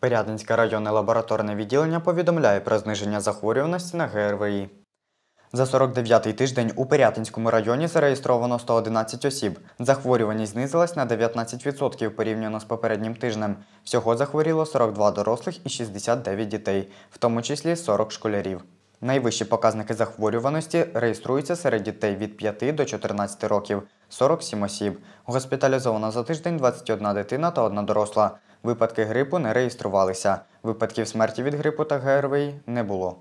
Пирядинське районне лабораторне відділення повідомляє про зниження захворюваності на ГРВІ. За 49-й тиждень у Пирятинському районі зареєстровано 111 осіб. Захворюваність знизилась на 19% порівняно з попереднім тижнем. Всього захворіло 42 дорослих і 69 дітей, в тому числі 40 школярів. Найвищі показники захворюваності реєструються серед дітей від 5 до 14 років 47 осіб. Госпіталізовано за тиждень 21 дитина та 1 доросла. Випадки грипу не реєструвалися. Випадків смерті від грипу та ГРВІ не було.